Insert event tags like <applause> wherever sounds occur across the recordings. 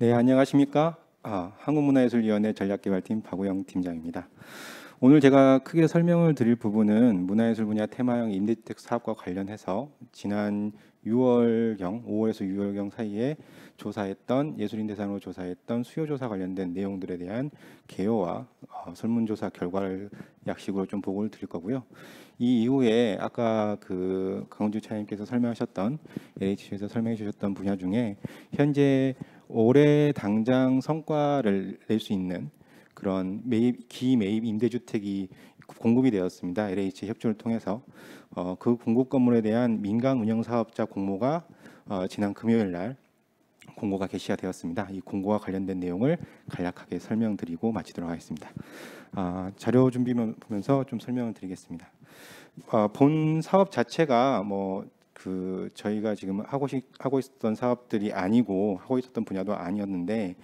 네, 안녕하십니까? 아, 한국문화예술위원회 전략개발팀 박우영 팀장입니다. 오늘 제가 크게 설명을 드릴 부분은 문화예술 분야 테마형 임대주 사업과 관련해서 지난 6월경, 5월에서 6월경 사이에 조사했던 예술인 대상으로 조사했던 수요 조사 관련된 내용들에 대한 개요와 어, 설문조사 결과를 약식으로 좀 보고를 드릴 거고요. 이 이후에 아까 그 강원주 차장님께서 설명하셨던 LH에서 설명해 주셨던 분야 중에 현재 올해 당장 성과를 낼 수 있는 그런 매입 기매입 임대주택이 공급이 되었습니다. LH 협조를 통해서 어, 그 공급 건물에 대한 민간 운영 사업자 공모가 어, 지난 금요일 날 공고가 게시가 되었습니다. 이 공고와 관련된 내용을 간략하게 설명드리고 마치도록 하겠습니다. 아, 자료 준비 보면서 좀 설명을 드리겠습니다. 아, 본 사업 자체가 뭐그 저희가 지금 하고 시, 하고 있었던 사업들이 아니고 하고 있었던 분야도 아니었는데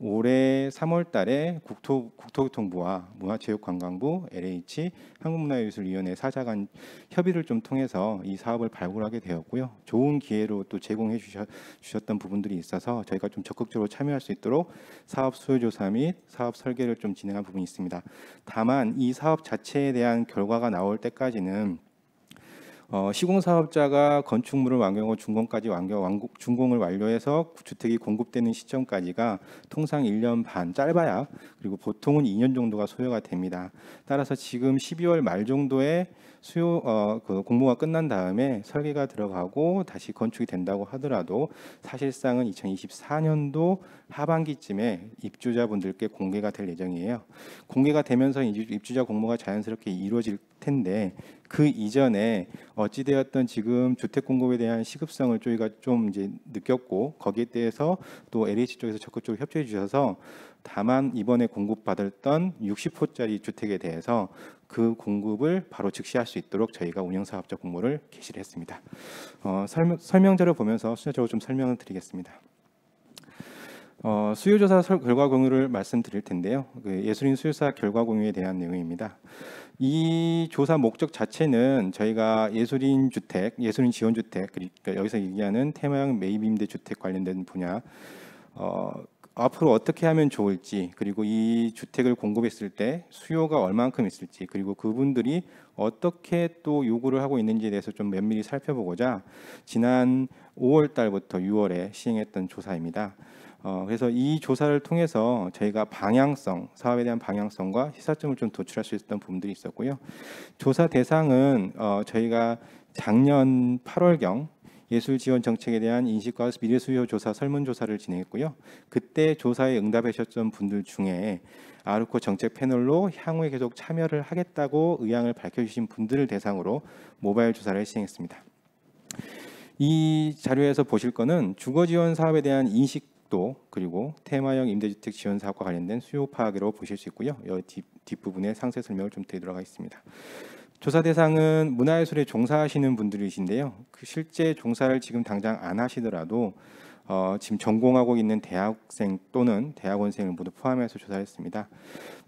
올해 3월달에 국토 국토교통부와 문화체육관광부, LH 한국문화예술위원회 사자간 협의를 좀 통해서 이 사업을 발굴하게 되었고요. 좋은 기회로 또 제공해 주셨, 주셨던 부분들이 있어서 저희가 좀 적극적으로 참여할 수 있도록 사업 수요 조사 및 사업 설계를 좀 진행한 부분이 있습니다. 다만 이 사업 자체에 대한 결과가 나올 때까지는 어, 시공사업자가 건축물을 완공하고 준공까지 완공 완공, 준공을 완료해서 주택이 공급되는 시점까지가 통상 1년 반 짧아야 그리고 보통은 2년 정도가 소요가 됩니다. 따라서 지금 12월 말 정도에 수요 어, 그 공모가 끝난 다음에 설계가 들어가고 다시 건축이 된다고 하더라도 사실상은 2024년도 하반기쯤에 입주자분들께 공개가 될 예정이에요. 공개가 되면서 입주자 공모가 자연스럽게 이루어질 텐데 그 이전에 어찌 되었던 지금 주택 공급에 대한 시급성을 저희가 좀 이제 느꼈고 거기에 대해서 또 LH 쪽에서 적극적으로 협조해 주셔서 다만 이번에 공급받았던 60호짜리 주택에 대해서 그 공급을 바로 즉시할 수 있도록 저희가 운영사업자 공모를 개시를 했습니다. 어, 설명, 설명자를 보면서 순차적으로 좀 설명을 드리겠습니다. 어, 수요조사 결과 공유를 말씀드릴 텐데요. 그 예술인 수요사 결과 공유에 대한 내용입니다. 이 조사 목적 자체는 저희가 예술인 주택, 예술인 지원 주택, 그러니까 여기서 얘기하는 테마형 매입 임대 주택 관련된 분야 어, 앞으로 어떻게 하면 좋을지 그리고 이 주택을 공급했을 때 수요가 얼만큼 있을지 그리고 그분들이 어떻게 또 요구를 하고 있는지에 대해서 좀 면밀히 살펴보고자 지난 5월 달부터 6월에 시행했던 조사입니다. 어, 그래서 이 조사를 통해서 저희가 방향성, 사업에 대한 방향성과 시사점을 좀 도출할 수 있었던 부분들이 있었고요. 조사 대상은 어, 저희가 작년 8월경 예술 지원 정책에 대한 인식과 미래 수요 조사 설문 조사를 진행했고요. 그때 조사에 응답하셨던 분들 중에 아르코 정책 패널로 향후에 계속 참여를 하겠다고 의향을 밝혀주신 분들을 대상으로 모바일 조사를 시행했습니다. 이 자료에서 보실 거는 주거 지원 사업에 대한 인식 속도 그리고 테마형 임대주택 지원 사업과 관련된 수요 파악으로 보실 수 있고요. 여 뒷부분에 상세 설명을 좀 드리도록 하겠습니다. 조사 대상은 문화예술에 종사하시는 분들이신데요. 그 실제 종사를 지금 당장 안 하시더라도 어, 지금 전공하고 있는 대학생 또는 대학원생을 모두 포함해서 조사했습니다.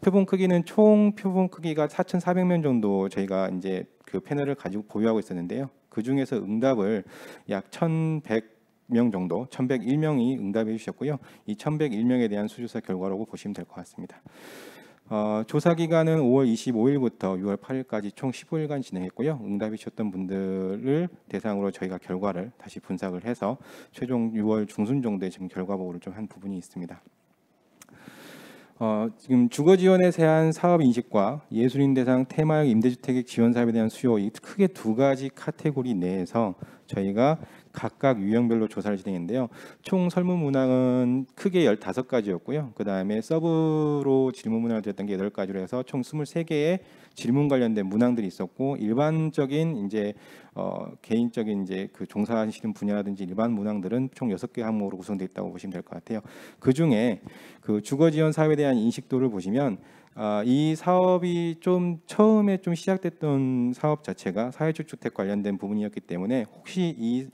표본 크기는 총 표본 크기가 4,400명 정도 저희가 이제 그 패널을 가지고 보유하고 있었는데요. 그 중에서 응답을 약1,100 1 1 0명 정도 1,101명이 응답해 주셨고요. 이 1,101명에 대한 수조사 결과라고 보시면 될 것 같습니다. 어, 조사 기간은 5월 25일부터 6월 8일까지 총 15일간 진행했고요. 응답해 주셨던 분들을 대상으로 저희가 결과를 다시 분석을 해서 최종 6월 중순 정도에 지금 결과 보고를 좀 한 부분이 있습니다. 어, 지금 주거 지원에 대한 사업 인식과 예술인 대상 테마형 임대주택 의 지원 사업에 대한 수요 이 크게 두 가지 카테고리 내에서 저희가 각각 유형별로 조사를 진행했는데요. 총 설문 문항은 크게 15가지였고요. 그다음에 서브로 질문 문항을 드렸던 게 8가지로 해서 총 23개의 질문 관련된 문항들이 있었고 일반적인 이제 어, 개인적인 이제 그 종사하시는 분야라든지 일반 문항들은 총 6개 항목으로 구성되어 있다고 보시면 될 것 같아요. 그중에 그, 그 주거 지원 사업에 대한 인식도를 보시면 아, 이 사업이 좀 처음에 좀 시작됐던 사업 자체가 사회주택 관련된 부분이었기 때문에 혹시 이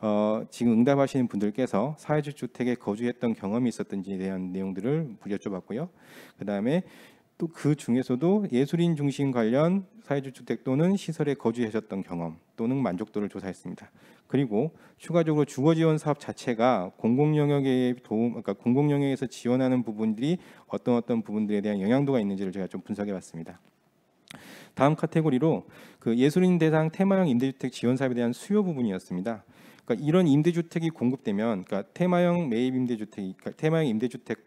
어, 지금 응답하시는 분들께서 사회적 주택에 거주했던 경험이 있었던지에 대한 내용들을 여쭤봤고요. 그 다음에 또 그 중에서도 예술인 중심 관련 사회적 주택 또는 시설에 거주하셨던 경험 또는 만족도를 조사했습니다. 그리고 추가적으로 주거 지원 사업 자체가 공공 영역에 도움, 그러니까 공공 영역에서 지원하는 부분들이 어떤 어떤 부분들에 대한 영향도가 있는지를 제가 좀 분석해봤습니다. 다음 카테고리로 그 예술인 대상 테마형 임대주택 지원 사업에 대한 수요 부분이었습니다. 그러니까 이런 임대주택이 공급되면 그러니까 테마형 매입 임대주택, 그러니까 테마형 임대주택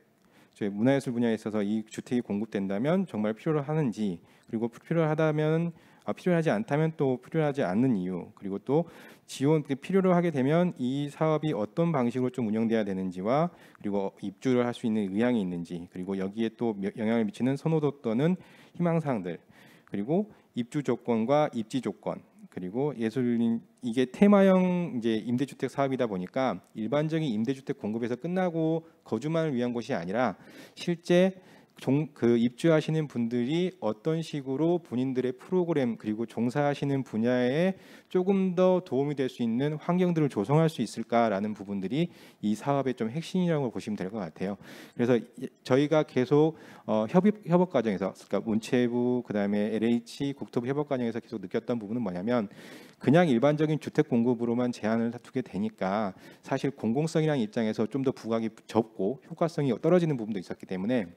저희 문화예술 분야에 있어서 이 주택이 공급된다면 정말 필요로 하는지 그리고 필요하다면 아, 필요하지 않다면 또 필요하지 않는 이유 그리고 또 지원 필요로 하게 되면 이 사업이 어떤 방식으로 좀 운영돼야 되는지와 그리고 입주를 할 수 있는 의향이 있는지 그리고 여기에 또 영향을 미치는 선호도 또는 희망사항들 그리고 입주 조건과 입지 조건 그리고 예술인 이게 테마형 이제 임대주택 사업이다 보니까 일반적인 임대주택 공급에서 끝나고 거주만을 위한 것이 아니라 실제 종, 그 입주하시는 분들이 어떤 식으로 본인들의 프로그램 그리고 종사하시는 분야에 조금 더 도움이 될 수 있는 환경들을 조성할 수 있을까라는 부분들이 이 사업의 좀 핵심이라고 보시면 될 것 같아요. 그래서 저희가 계속 어, 협의 협업 과정에서 그러니까 문체부 그다음에 LH 국토부 협업 과정에서 계속 느꼈던 부분은 뭐냐면 그냥 일반적인 주택 공급으로만 제한을 다투게 되니까 사실 공공성이라 입장에서 좀 더 부각이 적고 효과성이 떨어지는 부분도 있었기 때문에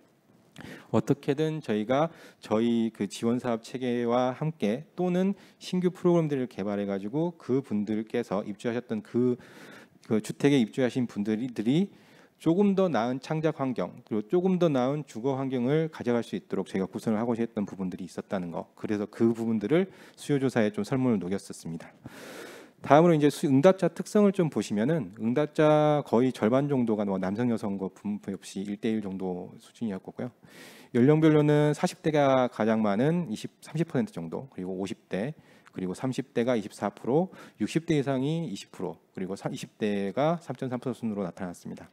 어떻게든 저희가 저희 그 지원 사업 체계와 함께 또는 신규 프로그램들을 개발해 가지고 그 분들께서 입주하셨던 그, 그 주택에 입주하신 분들이 조금 더 나은 창작 환경 그리고 조금 더 나은 주거 환경을 가져갈 수 있도록 제가 구성을 하고자 했던 부분들이 있었다는 거 그래서 그 부분들을 수요 조사에 좀 설문을 녹였었습니다. 다음으로 이제 응답자 특성을 좀 보시면은 응답자 거의 절반 정도가 뭐 남성 여성 거 분포 없이 1대1 정도 수준이었고요. 연령별로는 40대가 가장 많은 20, 30% 정도, 그리고 50대, 그리고 30대가 24%, 60대 이상이 20%, 그리고 20대가 3.3% 순으로 나타났습니다.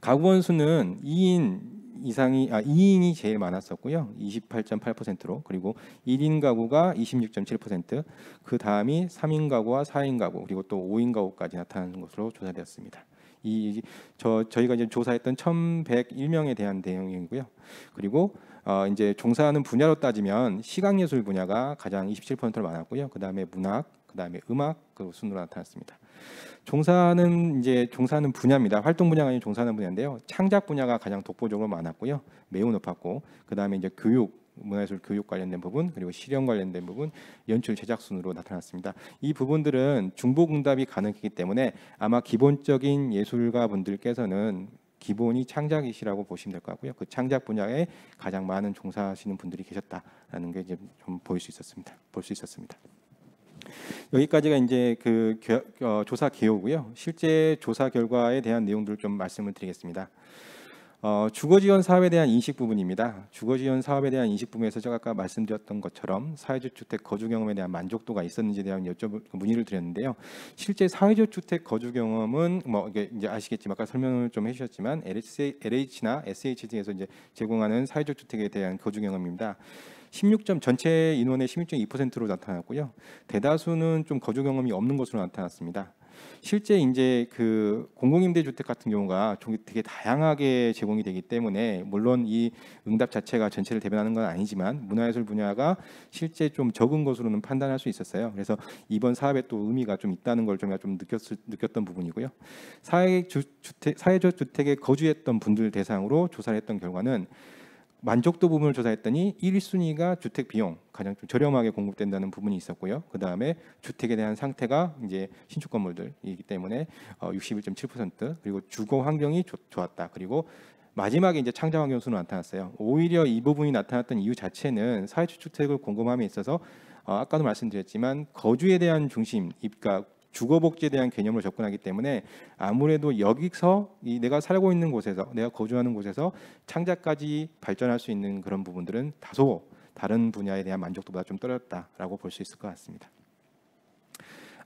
가구원 수는 2인 이상이 아 2인이 제일 많았었고요. 28.8%로 그리고 1인 가구가 26.7%, 그 다음이 3인 가구와 4인 가구 그리고 또 5인 가구까지 나타나는 것으로 조사되었습니다. 이저 저희가 이제 조사했던 1,101명에 대한 내용이고요. 그리고 어 이제 종사하는 분야로 따지면 시각 예술 분야가 가장 27%를 많았고요. 그다음에 문학, 그다음에 음악 그 순으로 나타났습니다. 종사는 이제 종사는 분야입니다. 활동 분야가 아닌 종사는 분야인데요. 창작 분야가 가장 독보적으로 많았고요. 매우 높았고 그다음에 이제 교육 문화예술 교육 관련된 부분 그리고 실현 관련된 부분 연출 제작 순으로 나타났습니다. 이 부분들은 중보응답이 가능하기 때문에 아마 기본적인 예술가 분들께서는 기본이 창작이시라고 보시면 될 것 같고요. 그 창작 분야에 가장 많은 종사하시는 분들이 계셨다라는 게 이제 좀 보일 수 있었습니다. 볼 수 있었습니다. 여기까지가 이제 그 겨, 어, 조사 개요고요. 실제 조사 결과에 대한 내용들좀 말씀을 드리겠습니다. 어, 주거지원 사업에 대한 인식 부분입니다. 주거지원 사업에 대한 인식 부분에서 제가 아까 말씀드렸던 것처럼 사회주택 거주 경험에 대한 만족도가 있었는지에 대한 여쭤 그 문의를 드렸는데요. 실제 사회주택 거주 경험은 뭐 이게 이제 아시겠지만 아까 설명을 좀 해주셨지만 LH나 SHD에서 이제 제공하는 사회주택에 대한 거주 경험입니다. 16점 전체 인원의 16.2%로 나타났고요. 대다수는 좀 거주 경험이 없는 것으로 나타났습니다. 실제 이제 그 공공임대 주택 같은 경우가 되게 다양하게 제공이 되기 때문에 물론 이 응답 자체가 전체를 대변하는 건 아니지만 문화예술 분야가 실제 좀 적은 것으로는 판단할 수 있었어요. 그래서 이번 사업에 또 의미가 좀 있다는 걸제좀 느꼈을, 느꼈던 부분이고요. 사회 주, 주택 사회적 주택에 거주했던 분들 대상으로 조사를 했던 결과는 만족도 부분을 조사했더니 1순위가 주택 비용 가장 좀 저렴하게 공급된다는 부분이 있었고요. 그 다음에 주택에 대한 상태가 이제 신축 건물들이기 때문에 61.7% 어, 그리고 주거 환경이 좋, 았다 그리고 마지막에 이제 창작 환경 수는 나타났어요. 오히려 이 부분이 나타났던 이유 자체는 사회주택을 공급함에 있어서 어, 아까도 말씀드렸지만 거주에 대한 중심 입가 주거복지에 대한 개념으로 접근하기 때문에 아무래도 여기서 이 내가 살고 있는 곳에서 내가 거주하는 곳에서 창작까지 발전할 수 있는 그런 부분들은 다소 다른 분야에 대한 만족도보다 좀 떨어졌다라고 볼 수 있을 것 같습니다.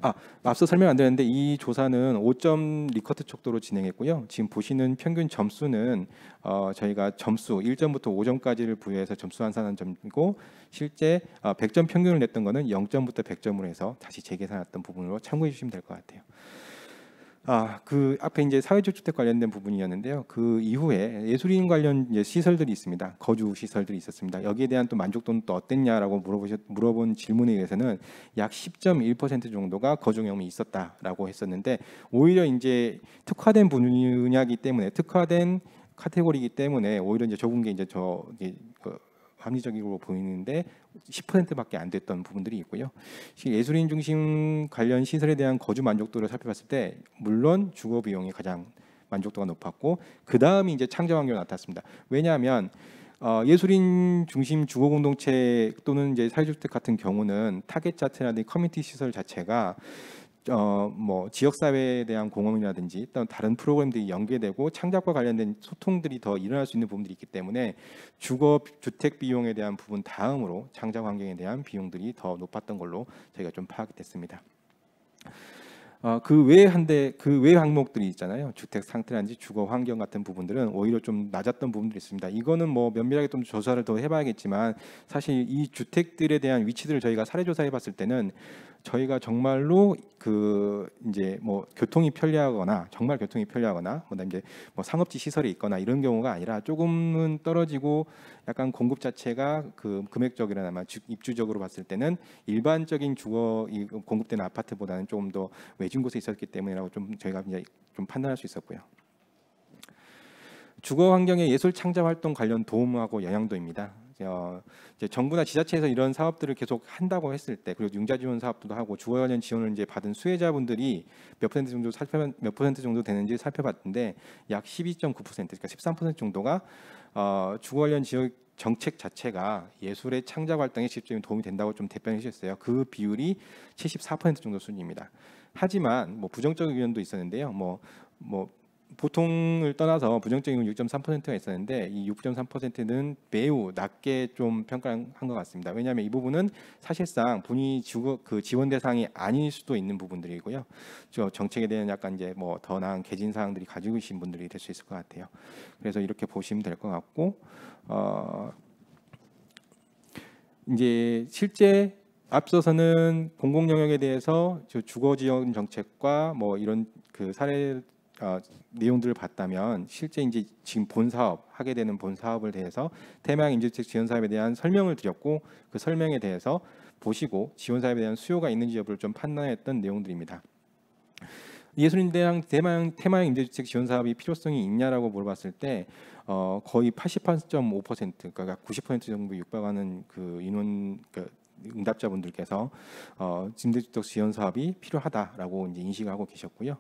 아 앞서 설명 안드렸는데이 조사는 5점 리커트 척도로 진행했고요. 지금 보시는 평균 점수는 어, 저희가 점수 1점부터 5점까지를 부여해서 점수 환산한 점이고 실제 어, 100점 평균을 냈던 거는 0점부터 100점으로 해서 다시 재계산했던 부분으로 참고해 주시면 될 것 같아요. 아, 그 앞에 이제 사회적 주택 관련된 부분이었는데요. 그 이후에 예술인 관련 시설들이 있습니다. 거주 시설들이 있었습니다. 여기에 대한 또 만족도는 또 어땠냐라고 물어보셨 물어본 질문에 의해서는 약 10.1% 정도가 거주경험이 있었다라고 했었는데 오히려 이제 특화된 분야이기 때문에 특화된 카테고리이기 때문에 오히려 이제 적은 게 이제 저 그, 합리적으로 보이는데 10%밖에 안 됐던 부분들이 있고요. 예술인 중심 관련 시설에 대한 거주 만족도를 살펴봤을 때 물론 주거 비용이 가장 만족도가 높았고 그 다음이 이제 창조 환경 나타났습니다. 왜냐하면 어, 예술인 중심 주거 공동체 또는 이제 사회주택 같은 경우는 타겟 자체라 커뮤니티 시설 자체가 어, 뭐 지역사회에 대한 공헌이라든지 또 다른 프로그램들이 연계되고 창작과 관련된 소통들이 더 일어날 수 있는 부분들이 있기 때문에 주거 주택 비용에 대한 부분 다음으로 창작 환경에 대한 비용들이 더 높았던 걸로 저희가 좀 파악됐습니다. 어, 그외 한데 그 외 항목들이 있잖아요. 주택 상태라든지 주거 환경 같은 부분들은 오히려 좀 낮았던 부분들이 있습니다. 이거는 뭐 면밀하게 좀 조사를 더 해봐야겠지만 사실 이 주택들에 대한 위치들을 저희가 사례 조사해봤을 때는 저희가 정말로 그 이제 뭐 교통이 편리하거나 정말 교통이 편리하거나 뭐 이제 뭐 상업지 시설이 있거나 이런 경우가 아니라 조금은 떨어지고 약간 공급 자체가 그 금액적이라나마 입주적으로 봤을 때는 일반적인 주거 공급되는 아파트보다는 조금 더 외진 곳에 있었기 때문이라고 좀 저희가 이제 좀 판단할 수 있었고요. 주거 환경의 예술 창작 활동 관련 도움하고 영향도입니다. 어, 이제 정부나 지자체에서 이런 사업들을 계속 한다고 했을 때 그리고 융자 지원 사업도 하고 주거 관련 지원을 이제 받은 수혜자분들이 몇 퍼센트 정도 살펴 몇 퍼센트 정도 되는지 살펴봤는데 약 12.9% 그러니까 13% 정도가 어, 주거 관련 지역 정책 자체가 예술의 창작 활동에 직접적인 도움이 된다고 좀 대변해 주셨어요. 그 비율이 74% 정도 수준입니다. 하지만 뭐 부정적 의견도 있었는데요. 뭐뭐 뭐, 뭐 보통을 떠나서 부정적인 건 6.3%가 있었는데 이 6.3%는 매우 낮게 좀 평가한 것 같습니다. 왜냐하면 이 부분은 사실상 분이 그 지원 대상이 아닐 수도 있는 부분들이고요. 저 정책에 대한 약간 이제 뭐 더 나은 개진 사항들이 가지고 계신 분들이 될 수 있을 것 같아요. 그래서 이렇게 보시면 될 것 같고 어 이제 실제 앞서서는 공공 영역에 대해서 주거 지원 정책과 뭐 이런 그 사례 어, 내용들을 봤다면 실제 이제 지금 본 사업 하게 되는 본 사업을 대해서 태양 인주택 지원 사업에 대한 설명을 드렸고 그 설명에 대해서 보시고 지원 사업에 대한 수요가 있는지 여부를 좀 판단했던 내용들입니다. 예술인대랑 대마 테마형 임대주택 지원 사업이 필요성이 있냐라고 물어봤을 때 어, 거의 88.5% 그러니까 90% 정도 육박하는 그 인원 그 응답자분들께서 어, 임대주택 지원 사업이 필요하다라고 이제 인식하고 계셨고요.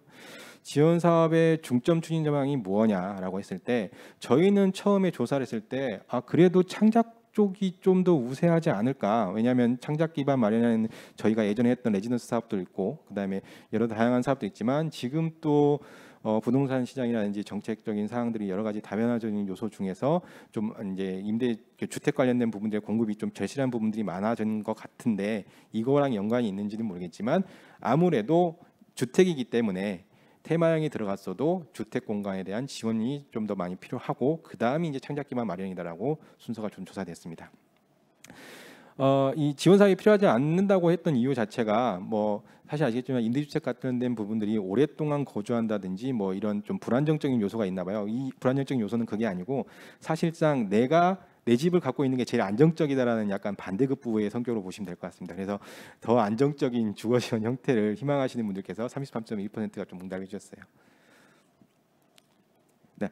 지원 사업의 중점 추진 전망이 무엇냐라고 했을 때 저희는 처음에 조사를 했을 때 아 그래도 창작 쪽이 좀 더 우세하지 않을까 왜냐하면 창작 기반 마련하는 저희가 예전에 했던 레지던스 사업도 있고 그다음에 여러 다양한 사업도 있지만 지금 또 어, 부동산 시장이라든지 정책적인 사항들이 여러 가지 다변화적인 요소 중에서 좀 이제 임대 그 주택 관련된 부분들의 공급이 좀 절실한 부분들이 많아진 것 같은데 이거랑 연관이 있는지는 모르겠지만 아무래도 주택이기 때문에 테마형이 들어갔어도 주택 공간에 대한 지원이 좀 더 많이 필요하고 그 다음이 이제 창작 기만 마련이다라고 순서가 좀 조사됐습니다. 어, 이 지원 사업이 필요하지 않는다고 했던 이유 자체가 뭐 사실 아시겠지만 임대주택 같은 된 부분들이 오랫동안 거주한다든지 뭐 이런 좀 불안정적인 요소가 있나 봐요. 이 불안정적인 요소는 그게 아니고 사실상 내가 내 집을 갖고 있는 게 제일 안정적이다라는 약간 반대급 부의 성격으로 보시면 될 것 같습니다. 그래서 더 안정적인 주거 지원 형태를 희망하시는 분들께서 33.1%가 좀 응답해 주셨어요. 네.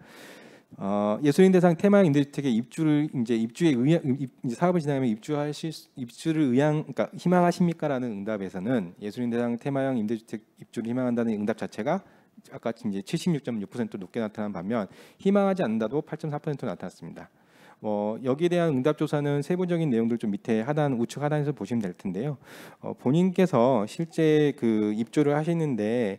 어, 예술인 대상 테마 임대주택의 입주를 이제 입주에 의향 음, 입, 이제 사업을 진행하면 입주하실 입주를 의향 그러니까 희망하십니까라는 응답에서는 예술인 대상 테마형 임대주택 입주를 희망한다는 응답 자체가 아까 이제 76.6% 높게 나타난 반면 희망하지 않는다도 8.4% 나타났습니다. 뭐 여기에 대한 응답 조사는 세부적인 내용들 좀 밑에 하단 우측 하단에서 보시면 될 텐데요. 어, 본인께서 실제 그 입주를 하시는데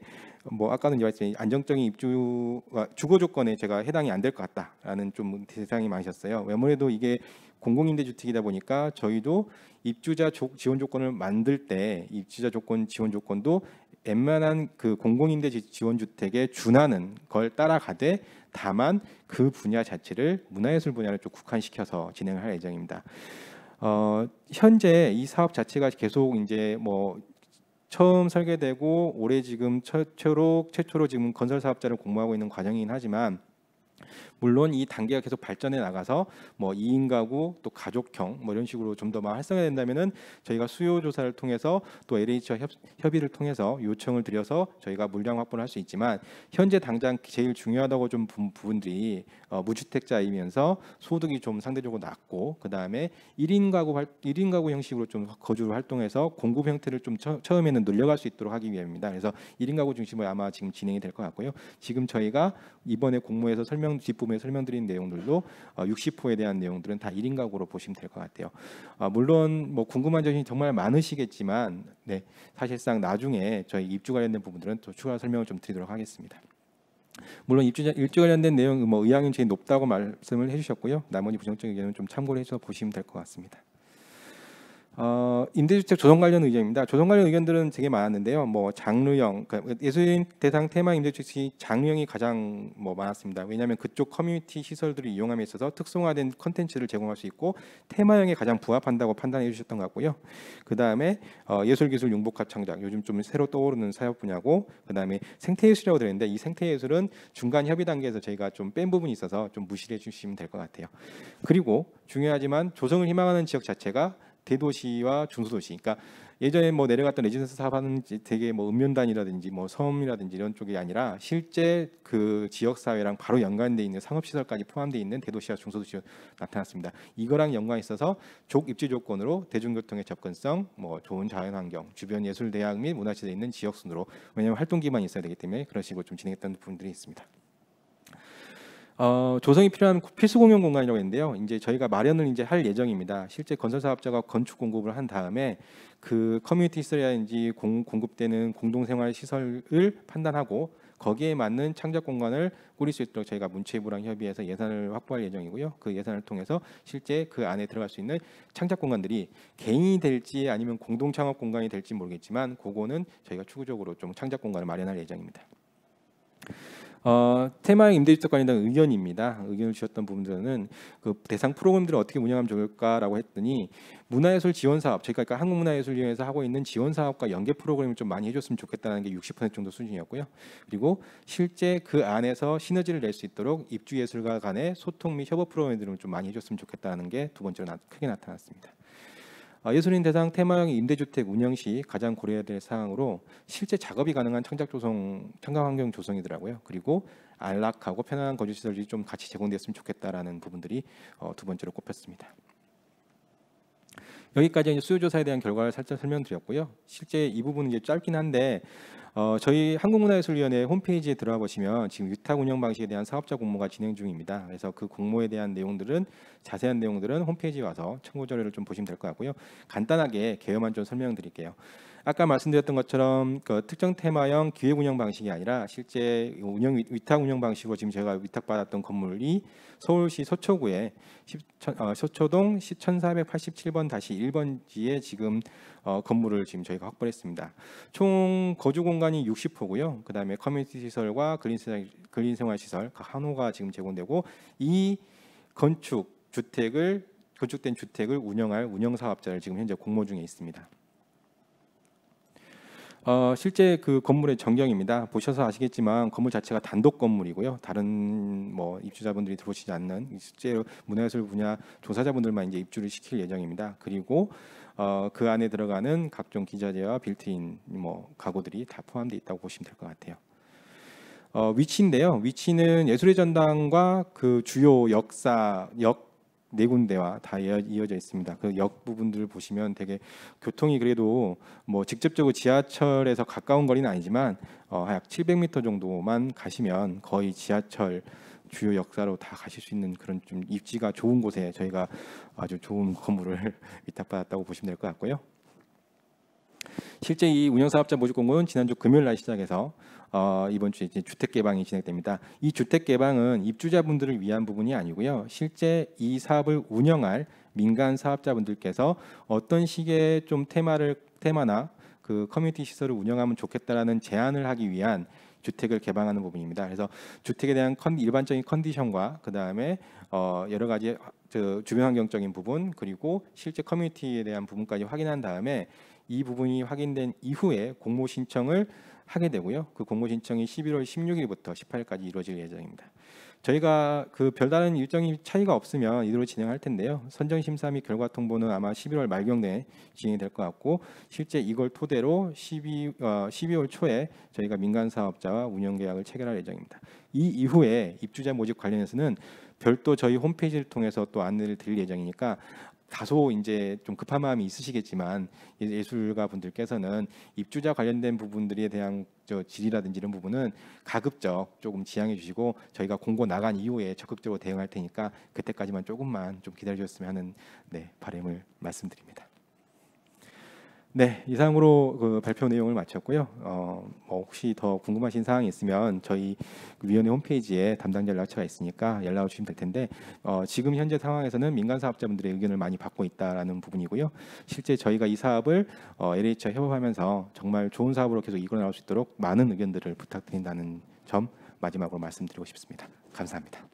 뭐 아까는 말씀 안정적인 입주 아, 주거 조건에 제가 해당이 안 될 것 같다라는 좀 대상이 많으셨어요. 아무래도 이게 공공임대주택이다 보니까 저희도 입주자 조, 지원 조건을 만들 때 입주자 조건 지원 조건도 웬만한 그 공공임대 지원주택의 준하는 걸 따라가되 다만 그 분야 자체를 문화예술 분야를 좀 국한시켜서 진행할 예정입니다. 어, 현재 이 사업 자체가 계속 이제 뭐 처음 설계되고 올해 지금 최초로 최초로 지금 건설 사업자를 공모하고 있는 과정이긴 하지만 물론 이 단계가 계속 발전해 나가서 뭐 2인 가구 또 가족형 뭐 이런 식으로 좀 더 활성화된다면은 저희가 수요 조사를 통해서 또 LH와 협, 협의를 통해서 요청을 드려서 저희가 물량 확보를 할 수 있지만 현재 당장 제일 중요하다고 좀 부분들이 어, 무주택자이면서 소득이 좀 상대적으로 낮고 그다음에 1인 가구 1인 가구 형식으로 좀 거주를 활동해서 공급 형태를 좀 처, 처음에는 늘려갈 수 있도록 하기 위함입니다. 그래서 1인 가구 중심으로 아마 지금 진행이 될 것 같고요. 지금 저희가 이번에 공모에서 설명 뒷부 부분에 설명드린 내용들도 60호에 어, 대한 내용들은 다 1인 가구로 보시면 될 것 같아요. 아, 물론 뭐 궁금한 점이 정말 많으시겠지만 네, 사실상 나중에 저희 입주 관련된 부분들은 또 추가 설명을 좀 드리도록 하겠습니다. 물론 입주, 입주 관련된 내용 뭐 의향은 제일 높다고 말씀을 해주셨고요. 나머지 부정적인 의견은 좀 참고를 해서 보시면 될 것 같습니다. 어, 임대주택 조정 관련 의견입니다. 조정 관련 의견들은 되게 많았는데요. 뭐 장르형, 그러니까 예술인 대상 테마 임대주택이 장르형이 가장 뭐 많았습니다. 왜냐하면 그쪽 커뮤니티 시설들을 이용함에 있어서 특성화된 컨텐츠를 제공할 수 있고 테마형에 가장 부합한다고 판단해 주셨던 것 같고요. 그 다음에 어, 예술기술 융복합 창작, 요즘 좀 새로 떠오르는 사업 분야고 그 다음에 생태예술이라고 들었는데 이 생태예술은 중간 협의 단계에서 저희가 좀 뺀 부분이 있어서 좀 무시해 주시면 될 것 같아요. 그리고 중요하지만 조성을 희망하는 지역 자체가 대도시와 중소도시. 그러니까 예전에 뭐 내려갔던 레지던스 사업하는 되게 뭐 읍면단이라든지 뭐 섬이라든지 이런 쪽이 아니라 실제 그 지역 사회랑 바로 연관돼 있는 상업 시설까지 포함돼 있는 대도시와 중소도시로 나타났습니다. 이거랑 연관 있어서 족 입지 조건으로 대중교통의 접근성, 뭐 좋은 자연 환경, 주변 예술 대학 및 문화시설에 있는 지역 순으로 왜냐하면 활동 기반이 있어야 되기 때문에 그런 식으로 좀 진행했다는 부분들이 있습니다. 어, 조성이 필요한 필수 공용 공간이라고 했는데요. 이제 저희가 마련을 이제 할 예정입니다. 실제 건설 사업자가 건축 공급을 한 다음에 그 커뮤니티 시설이라든지 공, 공급되는 공동생활 시설을 판단하고 거기에 맞는 창작 공간을 꾸릴 수 있도록 저희가 문체부랑 협의해서 예산을 확보할 예정이고요. 그 예산을 통해서 실제 그 안에 들어갈 수 있는 창작 공간들이 개인이 될지 아니면 공동 창업 공간이 될지 모르겠지만 그거는 저희가 추구적으로 좀 창작 공간을 마련할 예정입니다. 어, 테마 임대주택관련된 의견입니다. 의견을 주셨던 부분들은 그 대상 프로그램들을 어떻게 운영하면 좋을까라고 했더니 문화예술 지원 사업, 그러니까 한국문화예술위원회에서 하고 있는 지원 사업과 연계 프로그램을 좀 많이 해줬으면 좋겠다는 게 60% 정도 수준이었고요. 그리고 실제 그 안에서 시너지를 낼 수 있도록 입주예술가 간의 소통 및 협업 프로그램들을 좀 많이 해줬으면 좋겠다는 게 두 번째로 나, 크게 나타났습니다. 아, 예술인 대상 테마형 임대주택 운영 시 가장 고려해야 될 사항으로 실제 작업이 가능한 창작 조성, 청각 환경 조성이더라고요. 그리고 안락하고 편안한 거주 시설이 좀 같이 제공됐으면 좋겠다라는 부분들이 어, 두 번째로 꼽혔습니다. 여기까지 이제 수요 조사에 대한 결과를 살짝 설명드렸고요. 실제 이 부분은 이제 짧긴 한데 어, 저희 한국문화예술위원회 홈페이지에 들어가 보시면 지금 위탁 운영 방식에 대한 사업자 공모가 진행 중입니다. 그래서 그 공모에 대한 내용들은 자세한 내용들은 홈페이지에 와서 참고 자료를 좀 보시면 될 것 같고요. 간단하게 개요만 좀 설명드릴게요. 아까 말씀드렸던 것처럼 그 특정 테마형 기획 운영 방식이 아니라 실제 운영 위탁 운영 방식으로 지금 제가 위탁받았던 건물이 서울시 서초구에 어, 서초동 1487번 다시 1번지에 지금 어, 건물을 지금 저희가 확보했습니다. 총 거주 공간이 60호고요. 그다음에 커뮤니티 시설과 그린린 생활 시설 각한 호가 지금 제공되고 이 건축 주택을 건축된 주택을 운영할 운영 사업자를 지금 현재 공모 중에 있습니다. 어, 실제 그 건물의 전경입니다. 보셔서 아시겠지만 건물 자체가 단독 건물이고요. 다른 뭐 입주자분들이 들어오시지 않는 실제 문화예술 분야 조사자분들만 이제 입주를 시킬 예정입니다. 그리고 어, 그 안에 들어가는 각종 기자재와 빌트인 뭐 가구들이 다 포함되어 있다고 보시면 될 것 같아요. 어, 위치인데요. 위치는 예술의 전당과 그 주요 역사 역네 군데와 다 이어져 있습니다. 그 역 부분들을 보시면 되게 교통이 그래도 뭐 직접적으로 지하철에서 가까운 거리는 아니지만 어, 약 700m 정도만 가시면 거의 지하철 주요 역사로 다 가실 수 있는 그런 좀 입지가 좋은 곳에 저희가 아주 좋은 건물을 <laughs> 위탁받았다고 보시면 될 것 같고요. 실제 이 운영사업자 모집공고는 지난주 금요일 날 시작해서 어, 이번 주에 이제 주택 개방이 진행됩니다. 이 주택 개방은 입주자분들을 위한 부분이 아니고요. 실제 이 사업을 운영할 민간 사업자분들께서 어떤 식의 좀 테마를 테마나 그 커뮤니티 시설을 운영하면 좋겠다라는 제안을 하기 위한 주택을 개방하는 부분입니다. 그래서 주택에 대한 컨, 일반적인 컨디션과 그 다음에 어, 여러 가지 저, 주변 환경적인 부분 그리고 실제 커뮤니티에 대한 부분까지 확인한 다음에 이 부분이 확인된 이후에 공모 신청을 하게 되고요. 그공모 신청이 11월 16일부터 18일까지 이루어질 예정입니다. 저희가 그 별다른 일정이 차이가 없으면 이대로 진행할 텐데요. 선정 심사 및 결과 통보는 아마 11월 말경내 진행이 될것 같고 실제 이걸 토대로 12, 어, 12월 초에 저희가 민간 사업자와 운영 계약을 체결할 예정입니다. 이 이후에 입주자 모집 관련해서는 별도 저희 홈페이지를 통해서 또 안내를 드릴 예정이니까 다소 이제 좀 급한 마음이 있으시겠지만 예, 예술가 분들께서는 입주자 관련된 부분들에 대한 저질의라든지 이런 부분은 가급적 조금 지양해 주시고 저희가 공고 나간 이후에 적극적으로 대응할 테니까 그때까지만 조금만 좀 기다려 주셨으면 하는 네, 바람을 말씀드립니다. 네, 이상으로 그 발표 내용을 마쳤고요. 어, 뭐 혹시 더 궁금하신 사항이 있으면 저희 그 위원회 홈페이지에 담당 연락처가 있으니까 연락을 주시면 될 텐데 어, 지금 현재 상황에서는 민간 사업자분들의 의견을 많이 받고 있다라는 부분이고요. 실제 저희가 이 사업을 어, LH와 협업하면서 정말 좋은 사업으로 계속 이끌어나올 수 있도록 많은 의견들을 부탁드린다는 점 마지막으로 말씀드리고 싶습니다. 감사합니다.